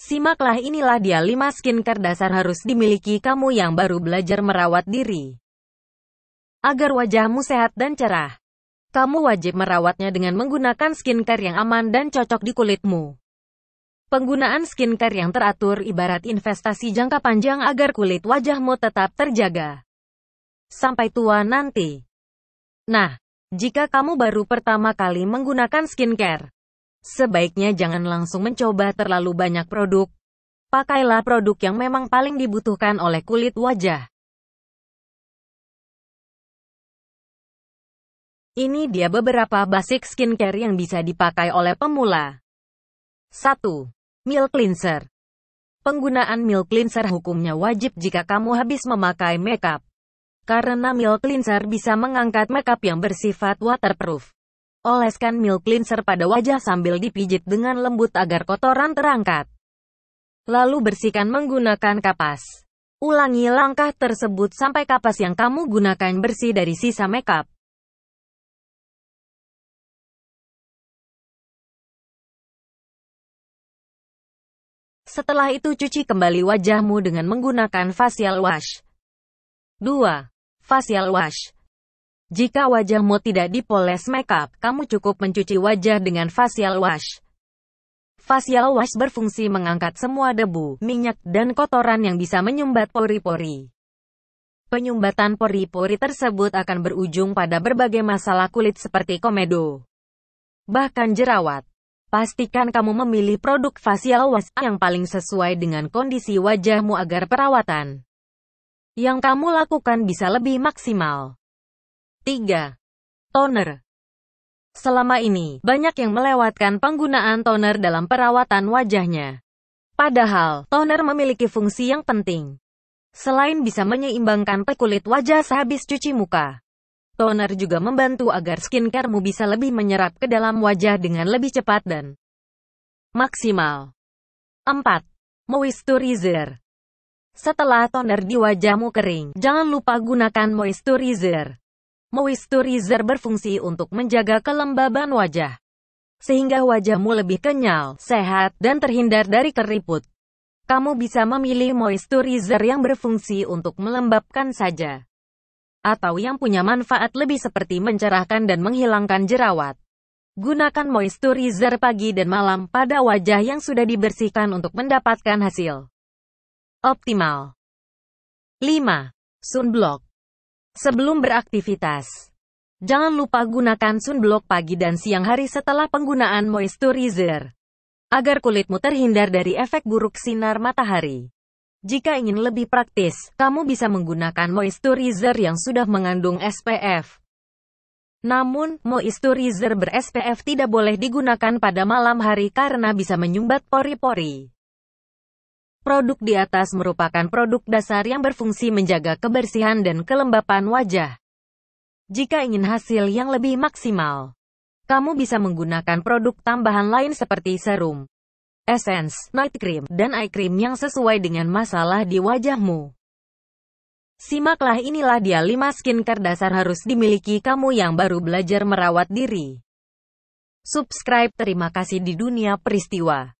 Simaklah inilah dia 5 skincare dasar harus dimiliki kamu yang baru belajar merawat diri. Agar wajahmu sehat dan cerah. Kamu wajib merawatnya dengan menggunakan skincare yang aman dan cocok di kulitmu. Penggunaan skincare yang teratur ibarat investasi jangka panjang agar kulit wajahmu tetap terjaga. Sampai tua nanti. Nah, jika kamu baru pertama kali menggunakan skincare, Sebaiknya jangan langsung mencoba terlalu banyak produk. Pakailah produk yang memang paling dibutuhkan oleh kulit wajah. Ini dia beberapa basic skincare yang bisa dipakai oleh pemula. 1. Milk Cleanser Penggunaan milk cleanser hukumnya wajib jika kamu habis memakai makeup. Karena milk cleanser bisa mengangkat makeup yang bersifat waterproof. Oleskan milk cleanser pada wajah sambil dipijit dengan lembut agar kotoran terangkat. Lalu bersihkan menggunakan kapas. Ulangi langkah tersebut sampai kapas yang kamu gunakan bersih dari sisa makeup. Setelah itu cuci kembali wajahmu dengan menggunakan facial wash. 2. Facial wash jika wajahmu tidak dipoles makeup, kamu cukup mencuci wajah dengan facial wash. Facial wash berfungsi mengangkat semua debu, minyak, dan kotoran yang bisa menyumbat pori-pori. Penyumbatan pori-pori tersebut akan berujung pada berbagai masalah kulit seperti komedo, bahkan jerawat. Pastikan kamu memilih produk facial wash yang paling sesuai dengan kondisi wajahmu agar perawatan yang kamu lakukan bisa lebih maksimal. 3. Toner Selama ini, banyak yang melewatkan penggunaan toner dalam perawatan wajahnya. Padahal, toner memiliki fungsi yang penting. Selain bisa menyeimbangkan kulit wajah sehabis cuci muka, toner juga membantu agar skincaremu bisa lebih menyerap ke dalam wajah dengan lebih cepat dan maksimal. 4. Moisturizer Setelah toner di wajahmu kering, jangan lupa gunakan moisturizer. Moisturizer berfungsi untuk menjaga kelembaban wajah, sehingga wajahmu lebih kenyal, sehat, dan terhindar dari keriput. Kamu bisa memilih moisturizer yang berfungsi untuk melembabkan saja, atau yang punya manfaat lebih seperti mencerahkan dan menghilangkan jerawat. Gunakan moisturizer pagi dan malam pada wajah yang sudah dibersihkan untuk mendapatkan hasil optimal. 5. Sunblock Sebelum beraktivitas, jangan lupa gunakan sunblock pagi dan siang hari setelah penggunaan moisturizer agar kulitmu terhindar dari efek buruk sinar matahari. Jika ingin lebih praktis, kamu bisa menggunakan moisturizer yang sudah mengandung SPF. Namun, moisturizer ber-SPF tidak boleh digunakan pada malam hari karena bisa menyumbat pori-pori. Produk di atas merupakan produk dasar yang berfungsi menjaga kebersihan dan kelembapan wajah. Jika ingin hasil yang lebih maksimal, kamu bisa menggunakan produk tambahan lain seperti serum, essence, night cream, dan eye cream yang sesuai dengan masalah di wajahmu. Simaklah inilah dia 5 skincare dasar harus dimiliki kamu yang baru belajar merawat diri. Subscribe terima kasih di dunia peristiwa.